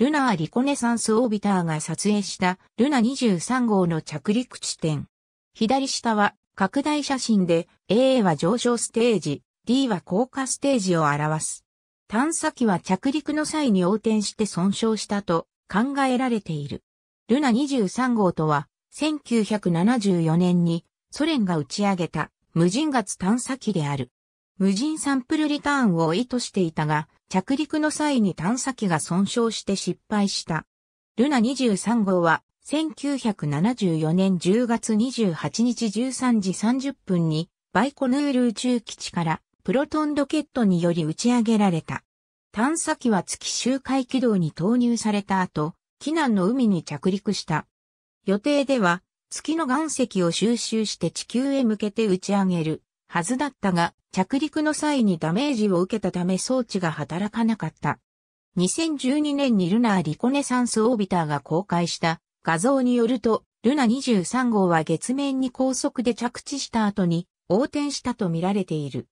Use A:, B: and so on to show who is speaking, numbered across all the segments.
A: ルナーリコネサンスオービターが撮影したルナ23号の着陸地点。左下は拡大写真で A は上昇ステージ、D は降下ステージを表す。探査機は着陸の際に横転して損傷したと考えられている。ルナ23号とは1974年にソ連が打ち上げた無人月探査機である。無人サンプルリターンを意図していたが、着陸の際に探査機が損傷して失敗した。ルナ23号は1974年10月28日13時30分にバイコヌール宇宙基地からプロトンロケットにより打ち上げられた。探査機は月周回軌道に投入された後、機南の海に着陸した。予定では月の岩石を収集して地球へ向けて打ち上げるはずだったが、着陸の際にダメージを受けたため装置が働かなかった。2012年にルナーリコネサンスオービターが公開した画像によると、ルナ23号は月面に高速で着地した後に横転したと見られている。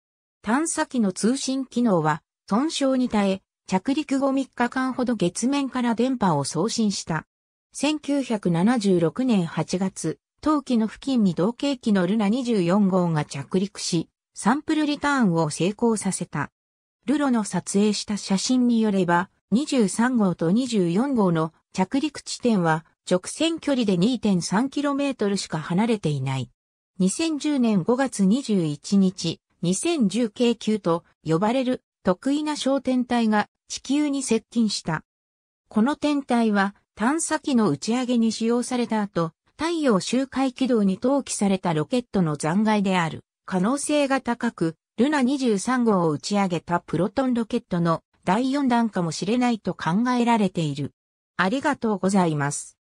A: 探査機の通信機能は損傷に耐え、着陸後3日間ほど月面から電波を送信した。1976年8月、当機の付近に同型機のルナ24号が着陸し、サンプルリターンを成功させた。ルロの撮影した写真によれば、23号と24号の着陸地点は直線距離で 2.3km しか離れていない。2010年5月21日、2010系級と呼ばれる得意な小天体が地球に接近した。この天体は探査機の打ち上げに使用された後、太陽周回軌道に投棄されたロケットの残骸である可能性が高く、ルナ23号を打ち上げたプロトンロケットの第4弾かもしれないと考えられている。ありがとうございます。